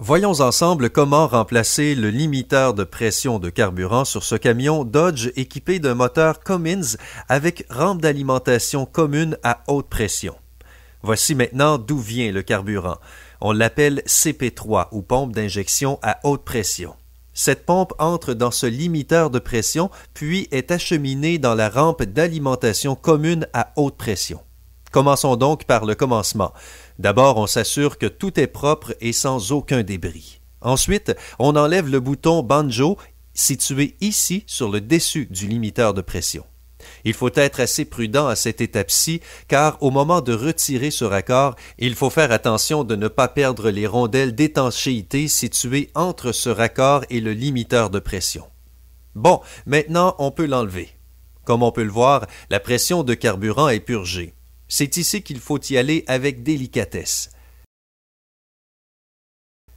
Voyons ensemble comment remplacer le limiteur de pression de carburant sur ce camion Dodge équipé d'un moteur Cummins avec rampe d'alimentation commune à haute pression. Voici maintenant d'où vient le carburant. On l'appelle CP3 ou pompe d'injection à haute pression. Cette pompe entre dans ce limiteur de pression puis est acheminée dans la rampe d'alimentation commune à haute pression. Commençons donc par le commencement. D'abord, on s'assure que tout est propre et sans aucun débris. Ensuite, on enlève le bouton banjo situé ici sur le dessus du limiteur de pression. Il faut être assez prudent à cette étape-ci, car au moment de retirer ce raccord, il faut faire attention de ne pas perdre les rondelles d'étanchéité situées entre ce raccord et le limiteur de pression. Bon, maintenant on peut l'enlever. Comme on peut le voir, la pression de carburant est purgée. C'est ici qu'il faut y aller avec délicatesse.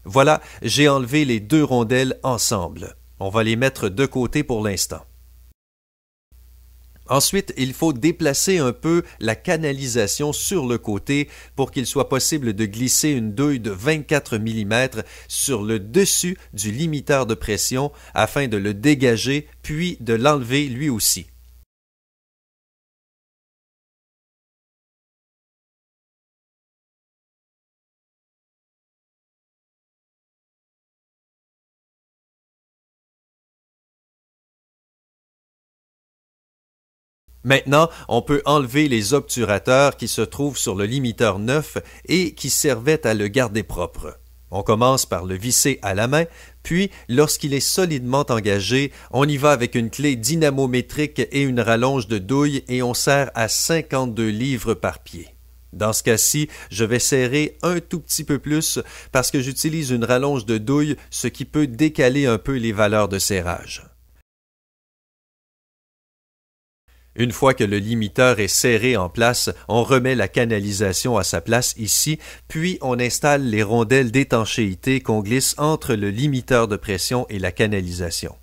Voilà, j'ai enlevé les deux rondelles ensemble. On va les mettre de côté pour l'instant. Ensuite, il faut déplacer un peu la canalisation sur le côté pour qu'il soit possible de glisser une douille de 24 mm sur le dessus du limiteur de pression afin de le dégager puis de l'enlever lui aussi. Maintenant, on peut enlever les obturateurs qui se trouvent sur le limiteur neuf et qui servaient à le garder propre. On commence par le visser à la main, puis, lorsqu'il est solidement engagé, on y va avec une clé dynamométrique et une rallonge de douille et on serre à 52 livres par pied. Dans ce cas-ci, je vais serrer un tout petit peu plus parce que j'utilise une rallonge de douille, ce qui peut décaler un peu les valeurs de serrage. Une fois que le limiteur est serré en place, on remet la canalisation à sa place ici, puis on installe les rondelles d'étanchéité qu'on glisse entre le limiteur de pression et la canalisation.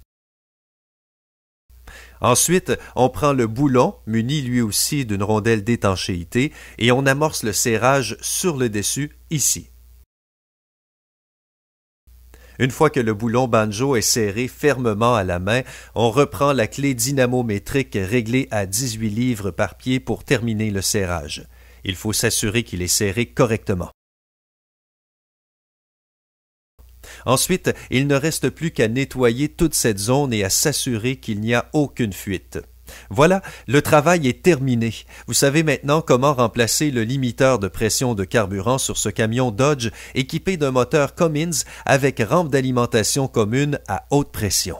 Ensuite, on prend le boulon, muni lui aussi d'une rondelle d'étanchéité, et on amorce le serrage sur le dessus ici. Une fois que le boulon banjo est serré fermement à la main, on reprend la clé dynamométrique réglée à 18 livres par pied pour terminer le serrage. Il faut s'assurer qu'il est serré correctement. Ensuite, il ne reste plus qu'à nettoyer toute cette zone et à s'assurer qu'il n'y a aucune fuite. Voilà, le travail est terminé. Vous savez maintenant comment remplacer le limiteur de pression de carburant sur ce camion Dodge équipé d'un moteur Cummins avec rampe d'alimentation commune à haute pression.